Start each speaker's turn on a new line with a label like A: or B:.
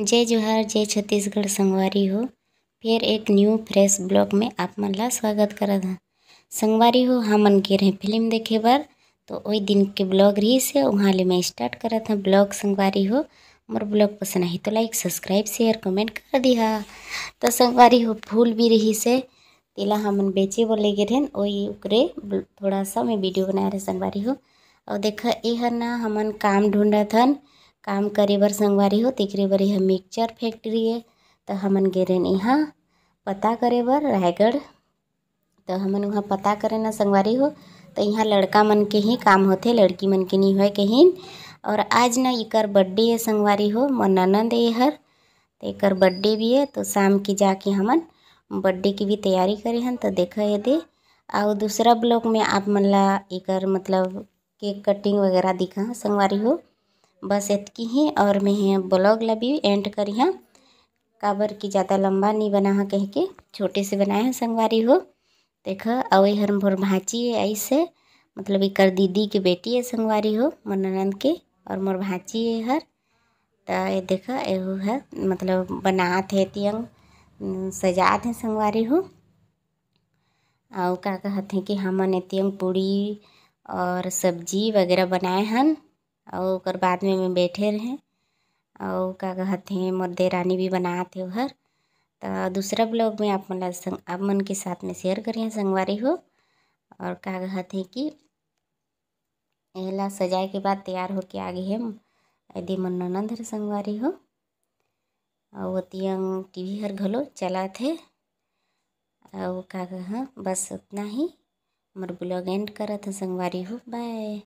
A: जय जोहार जय छत्तीसगढ़ संगवारी हो फिर एक न्यू फ्रेश ब्लॉग में आप मन ला स्वागत करत हाँ संगवारी हो हमन गे रहे फिल्म देखे बार तो वही दिन के ब्लॉग रही से वहाँ ले मैं स्टार्ट करत हाँ ब्लॉग संगवारी हो मोर ब्लॉग पसंद आई तो लाइक सब्सक्राइब शेयर कमेंट कर दिया तो संगवारी हो फूल भी रही से तेला हमन बेचे बोले गिर रहे वही उकरे थोड़ा सा मैं वीडियो बना रहे संगवारी हो और देखा यह ना हमन काम ढूंढा हन काम करे बर संगवारी हो तेरे बर यह मिक्सचर फैक्ट्री है तो हमन गे रेन यहाँ पता करे बर रायगढ़ तो हमन वहाँ पता करे ना संगवारी हो तो यहाँ लड़का मन के ही काम होते लड़की मन के नहीं हो कहीं और आज ना इकर बर्थडे है संगवारी हो मन ननंद है हर तो एक बर्थडे भी है तो शाम के जाके हमन बर्थडे की भी तैयारी करे हन तो देख है दे और दूसरा ब्लॉग में आप मन ला एक मतलब केक कटिंग वगैरह दिखा संगवारी हो बस इतकी ही और मैं यहाँ ब्लॉग लभी एंड करी हाँ काबर की ज़्यादा लंबा नहीं बना हाँ कह के छोटे से बनाए हैं संगवारी हो देख अवई हर भोर भाची है ऐसे मतलब एक दीदी के बेटी है संगवारी हो मनानंद के और मोर भाची है हर तो ये देख एहू है मतलब बना थे तियंग सजात है संगवारी हो और का कहते हैं कि हम इतियंग पूड़ी और सब्जी वगैरह बनाए हन और ओकर बाद में में बैठे रहें और का कहत हे मोर देरानी भी बनात हे ओहर तो दूसरा ब्लॉग में आप मन संग आप मन के साथ में शेयर करिए संगवारी हो और का कहत है कि एला सजाए के बाद तैयार के आगे हम यदि मन ननंद हर संगवारी हो और अतियंग टी वी हर घलो चला थे और का कह बस उतना ही मोर ब्लॉग एंड करत संगवारी हो बाय